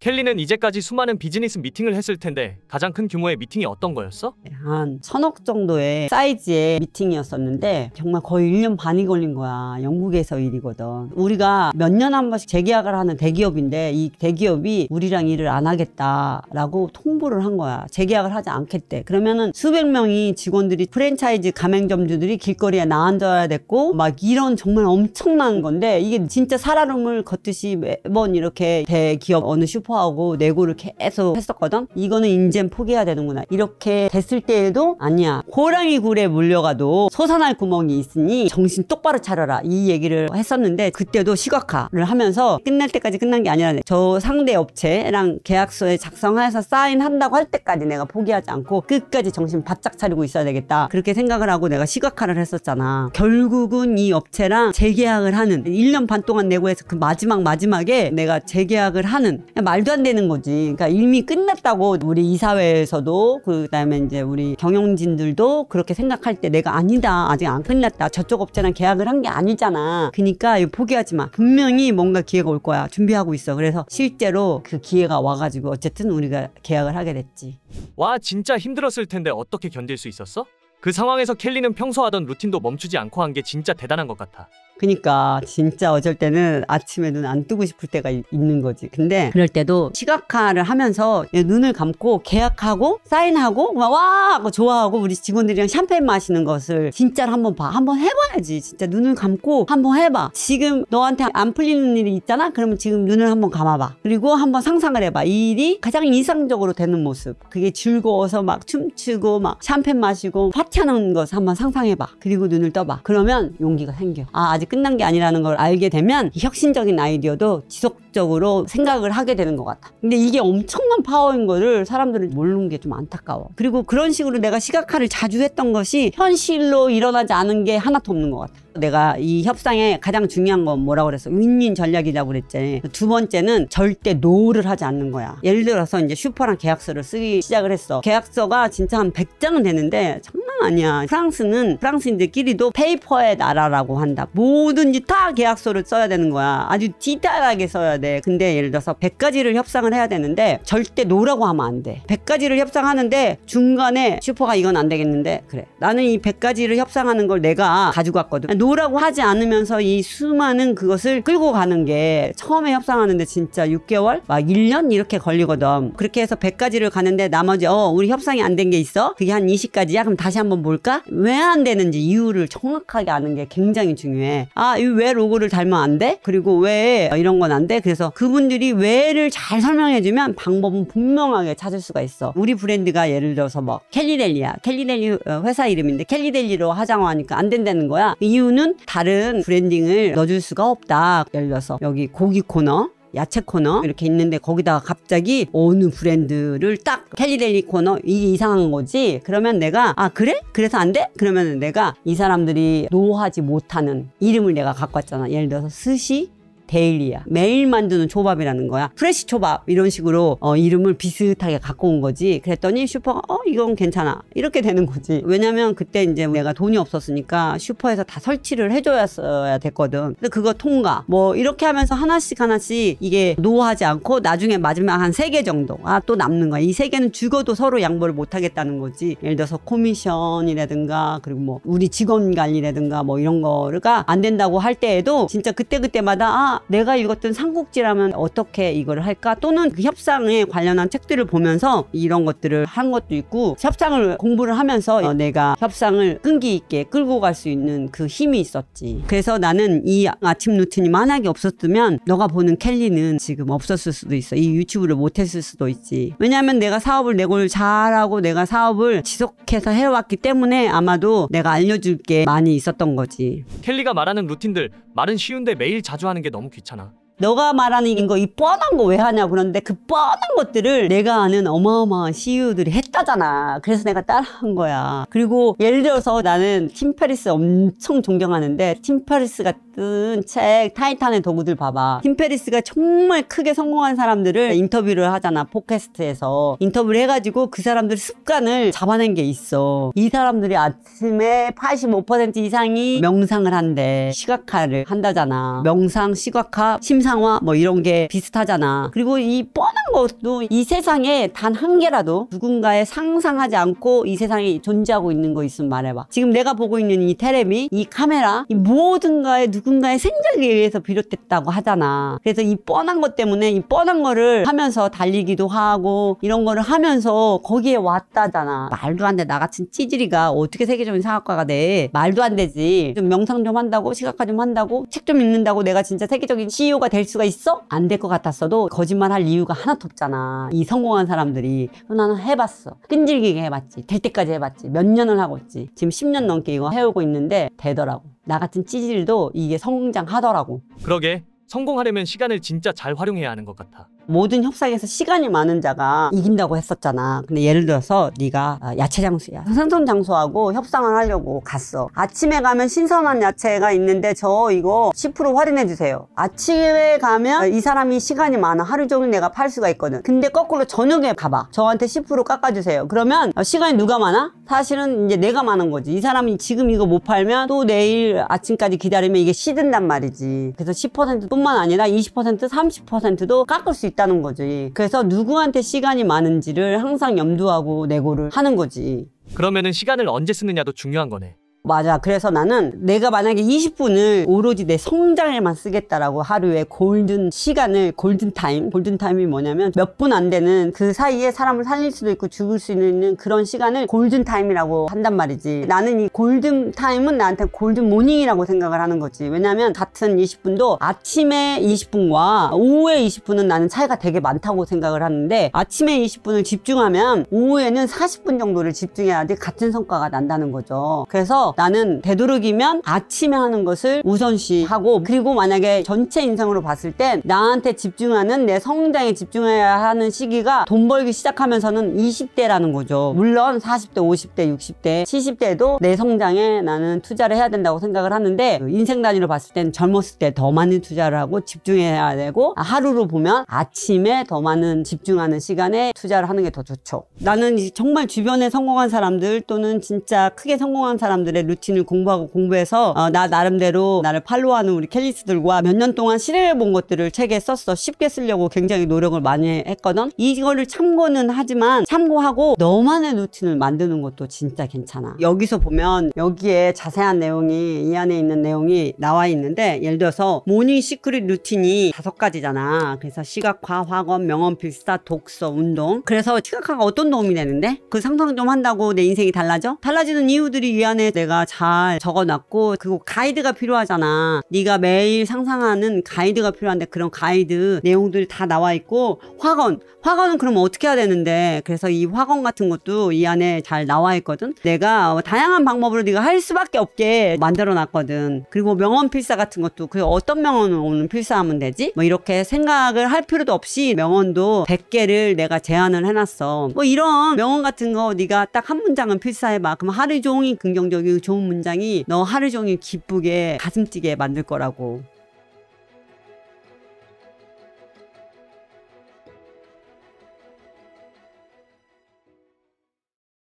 켈리는 이제까지 수많은 비즈니스 미팅을 했을 텐데 가장 큰 규모의 미팅이 어떤 거였어? 네, 한 천억 정도의 사이즈의 미팅이었었는데 정말 거의 1년 반이 걸린 거야. 영국에서 일이거든. 우리가 몇 년 한 번씩 재계약을 하는 대기업인데 이 대기업이 우리랑 일을 안 하겠다라고 통보를 한 거야. 재계약을 하지 않겠대. 그러면은 수백 명이 직원들이 프랜차이즈 가맹점주들이 길거리에 나앉아야 됐고 막 이런 정말 엄청난 건데 이게 진짜 살아음을 걷듯이 매번 이렇게 대기업 어느 슈퍼 선포하고 내고를 계속 했었거든 이거는 인젠 포기해야 되는구나 이렇게 됐을 때에도 아니야 호랑이 굴에 물려가도 솟아날 구멍이 있으니 정신 똑바로 차려라 이 얘기를 했었는데 그때도 시각화를 하면서 끝날 때까지 끝난 게 아니라 저 상대 업체랑 계약서에 작성해서 사인한다고 할 때까지 내가 포기하지 않고 끝까지 정신 바짝 차리고 있어야 되겠다 그렇게 생각을 하고 내가 시각화를 했었잖아 결국은 이 업체랑 재계약을 하는 1년 반 동안 내고 해서 그 마지막 마지막에 내가 재계약을 하는 말 말도 안 되는 거지. 그러니까 이미 끝났다고 우리 이사회에서도 그다음에 이제 우리 경영진들도 그렇게 생각할 때 내가 아니다 아직 안 끝났다 저쪽 업체랑 계약을 한 게 아니잖아. 그러니까 이거 포기하지 마. 분명히 뭔가 기회가 올 거야. 준비하고 있어. 그래서 실제로 그 기회가 와가지고 어쨌든 우리가 계약을 하게 됐지. 와 진짜 힘들었을 텐데 어떻게 견딜 수 있었어? 그 상황에서 켈리는 평소 하던 루틴도 멈추지 않고 한 게 진짜 대단한 것 같아. 그러니까 진짜 어쩔 때는 아침에 눈 안 뜨고 싶을 때가 있는 거지. 근데 그럴 때도 시각화를 하면서 눈을 감고 계약하고 사인하고 막와 하고 뭐 좋아하고 우리 직원들이랑 샴페인 마시는 것을 진짜로 한번 봐. 한번 해봐야지. 진짜 눈을 감고 한번 해봐. 지금 너한테 안 풀리는 일이 있잖아? 그러면 지금 눈을 한번 감아봐. 그리고 한번 상상을 해봐. 이 일이 가장 이상적으로 되는 모습. 그게 즐거워서 막 춤추고 막 샴페인 마시고 파티하는 것을 한번 상상해봐. 그리고 눈을 떠봐. 그러면 용기가 생겨. 아, 아직 끝난 게 아니라는 걸 알게 되면 혁신적인 아이디어도 지속 적으로 생각을 하게 되는 것 같아. 근데 이게 엄청난 파워인 거를 사람들은 모르는 게 좀 안타까워. 그리고 그런 식으로 내가 시각화를 자주 했던 것이 현실로 일어나지 않은 게 하나도 없는 것 같아. 내가 이 협상에 가장 중요한 건 뭐라고 그랬어? 윈윈 전략이라고 그랬지. 두 번째는 절대 노를 하지 않는 거야. 예를 들어서 이제 슈퍼랑 계약서를 쓰기 시작을 했어. 계약서가 진짜 한 100장은 되는데 장난 아니야. 프랑스는 프랑스인들끼리도 페이퍼의 나라라고 한다. 뭐든지 다 계약서를 써야 되는 거야. 아주 디테일하게 써야 돼. 네. 근데 예를 들어서 100가지를 협상을 해야 되는데 절대 노라고 하면 안 돼. 100가지를 협상하는데 중간에 슈퍼가 이건 안 되겠는데 그래. 나는 이 100가지를 협상하는 걸 내가 가지고 왔거든. 노라고 하지 않으면서 이 수많은 그것을 끌고 가는 게 처음에 협상하는데 진짜 6개월 막 1년 이렇게 걸리거든. 그렇게 해서 100가지를 가는데 나머지 어 우리 협상이 안 된 게 있어? 그게 한 20가지야? 그럼 다시 한번 볼까? 왜 안 되는지 이유를 정확하게 아는 게 굉장히 중요해. 아, 왜 로고를 닮아 안 돼? 그리고 왜 이런 건 안 돼? 그래서 그분들이 왜를 잘 설명해주면 방법은 분명하게 찾을 수가 있어. 우리 브랜드가 예를 들어서 뭐 캘리델리야. 캘리델리 어, 회사 이름인데 캘리델리로 하자고 하니까 안 된다는 거야. 이유는 다른 브랜딩을 넣어줄 수가 없다. 예를 들어서 여기 고기 코너 야채 코너 이렇게 있는데 거기다가 갑자기 어느 브랜드를 딱 캘리델리 코너 이게 이상한 거지 그러면 내가 아 그래? 그래서 안 돼? 그러면 내가 이 사람들이 노하지 못하는 이름을 내가 갖고 왔잖아 예를 들어서 스시 데일리야. 매일 만드는 초밥이라는 거야. 프레쉬 초밥 이런 식으로 어, 이름을 비슷하게 갖고 온 거지. 그랬더니 슈퍼가 어 이건 괜찮아 이렇게 되는 거지. 왜냐면 그때 이제 내가 돈이 없었으니까 슈퍼에서 다 설치를 해줘야 됐거든. 근데 그거 통과 뭐 이렇게 하면서 하나씩 하나씩 이게 노하지 않고 나중에 마지막 한 세 개 정도 아 또 남는 거야. 이 세 개는 죽어도 서로 양보를 못 하겠다는 거지. 예를 들어서 코미션이라든가 그리고 뭐 우리 직원 관리라든가 뭐 이런 거가 안 된다고 할 때에도 진짜 그때 그때마다 아 내가 읽었던 삼국지라면 어떻게 이걸 할까 또는 그 협상에 관련한 책들을 보면서 이런 것들을 한 것도 있고 협상을 공부를 하면서 어, 내가 협상을 끈기 있게 끌고 갈 수 있는 그 힘이 있었지 그래서 나는 이 아침 루틴이 만약에 없었으면 너가 보는 켈리는 지금 없었을 수도 있어 이 유튜브를 못했을 수도 있지 왜냐하면 내가 사업을 내골 잘하고 내가 사업을 지속해서 해왔기 때문에 아마도 내가 알려줄 게 많이 있었던 거지 켈리가 말하는 루틴들 말은 쉬운데 매일 자주 하는 게 너무 귀찮아. 너가 말하는 거이 뻔한 거 왜 하냐고 그러는데 그 뻔한 것들을 내가 아는 어마어마한 CEO들이 했다잖아. 그래서 내가 따라한 거야. 그리고 예를 들어서 나는 팀 페리스 엄청 존경하는데 팀페리스 같은 책 타이탄의 도구들 봐봐. 팀 페리스가 정말 크게 성공한 사람들을 인터뷰를 하잖아. 포캐스트에서. 인터뷰를 해가지고 그 사람들 습관을 잡아낸 게 있어. 이 사람들이 아침에 85% 이상이 명상을 한대. 시각화를 한다잖아. 명상, 시각화, 심상 정상화 뭐 이런 게 비슷하잖아. 그리고 이 뻔한 것도 이 세상에 단 한 개라도 누군가의 상상하지 않고 이 세상에 존재하고 있는 거 있으면 말해봐. 지금 내가 보고 있는 이 테레미, 이 카메라, 이 모든가의 누군가의 생각에 의해서 비롯됐다고 하잖아. 그래서 이 뻔한 것 때문에 이 뻔한 거를 하면서 달리기도 하고 이런 거를 하면서 거기에 왔다잖아. 말도 안 돼. 나 같은 찌질이가 어떻게 세계적인 사학과가 돼. 말도 안 되지. 좀 명상 좀 한다고 시각화 좀 한다고 책 좀 읽는다고 내가 진짜 세계적인 CEO가 될될 수가 있어? 안 될 것 같았어도 거짓말 할 이유가 하나도 없잖아. 이 성공한 사람들이. 나는 해봤어. 끈질기게 해봤지. 될 때까지 해봤지. 몇 년을 하고 있지. 지금 10년 넘게 이거 해오고 있는데 되더라고. 나 같은 찌질도 이게 성장하더라고. 그러게 성공하려면 시간을 진짜 잘 활용해야 하는 것 같아. 모든 협상에서 시간이 많은 자가 이긴다고 했었잖아. 근데 예를 들어서 네가 아, 야채 장수야. 생선 장수하고 협상을 하려고 갔어. 아침에 가면 신선한 야채가 있는데 저 이거 10% 할인해 주세요. 아침에 가면 이 사람이 시간이 많아. 하루 종일 내가 팔 수가 있거든. 근데 거꾸로 저녁에 가봐. 저한테 10% 깎아주세요. 그러면 어, 시간이 누가 많아? 사실은 이제 내가 많은 거지. 이 사람이 지금 이거 못 팔면 또 내일 아침까지 기다리면 이게 시든단 말이지. 그래서 10%뿐만 아니라 20% 30%도 깎을 수 있다. 있다는 거지. 그래서 누구한테 시간이 많은지를 항상 염두하고 내고를 하는 거지. 그러면은 시간을 언제 쓰느냐도 중요한 거네. 맞아. 그래서 나는 내가 만약에 20분을 오로지 내 성장에만 쓰겠다라고 하루에 골든 시간을 골든 타임, 골든 타임이 뭐냐면 몇 분 안 되는 그 사이에 사람을 살릴 수도 있고 죽을 수 있는 그런 시간을 골든 타임이라고 한단 말이지. 나는 이 골든 타임은 나한테 골든 모닝이라고 생각을 하는 거지. 왜냐면 같은 20분도 아침에 20분과 오후에 20분은 나는 차이가 되게 많다고 생각을 하는데 아침에 20분을 집중하면 오후에는 40분 정도를 집중해야지 같은 성과가 난다는 거죠. 그래서 나는 되도록이면 아침에 하는 것을 우선시하고 그리고 만약에 전체 인생으로 봤을 땐 나한테 집중하는 내 성장에 집중해야 하는 시기가 돈 벌기 시작하면서는 20대라는 거죠. 물론 40대, 50대, 60대, 70대도 내 성장에 나는 투자를 해야 된다고 생각을 하는데 인생 단위로 봤을 땐 젊었을 때 더 많은 투자를 하고 집중해야 되고 하루로 보면 아침에 더 많은 집중하는 시간에 투자를 하는 게 더 좋죠. 나는 정말 주변에 성공한 사람들 또는 진짜 크게 성공한 사람들의 나 루틴을 공부하고 공부해서 어, 나 나름대로 나를 팔로우하는 우리 캘리스들과 몇 년 동안 실행해 본 것들을 책에 썼어 쉽게 쓰려고 굉장히 노력을 많이 했거든 이거를 참고는 하지만 참고하고 너만의 루틴을 만드는 것도 진짜 괜찮아 여기서 보면 여기에 자세한 내용이 이 안에 있는 내용이 나와 있는데 예를 들어서 모닝 시크릿 루틴이 다섯 가지잖아 그래서 시각화, 화건, 명언, 필사, 독서, 운동 그래서 시각화가 어떤 도움이 되는데? 그 상상 좀 한다고 내 인생이 달라져? 달라지는 이유들이 이 안에 내가 내가 잘 적어놨고 그리고 가이드가 필요하잖아. 네가 매일 상상하는 가이드가 필요한데 그런 가이드 내용들이 다 나와 있고 화건 화건은 그럼 어떻게 해야 되는데 그래서 이 화건 같은 것도 이 안에 잘 나와 있거든. 내가 다양한 방법으로 네가 할 수밖에 없게 만들어놨거든. 그리고 명언 필사 같은 것도 그 어떤 명언을 오늘 필사하면 되지? 뭐 이렇게 생각을 할 필요도 없이 명언도 100개를 내가 제안을 해놨어. 뭐 이런 명언 같은 거 네가 딱 한 문장은 필사해봐. 그럼 하루 종일 긍정적인 좋은 문장이 너 하루 종일 기쁘게 가슴 뛰게 만들 거라고.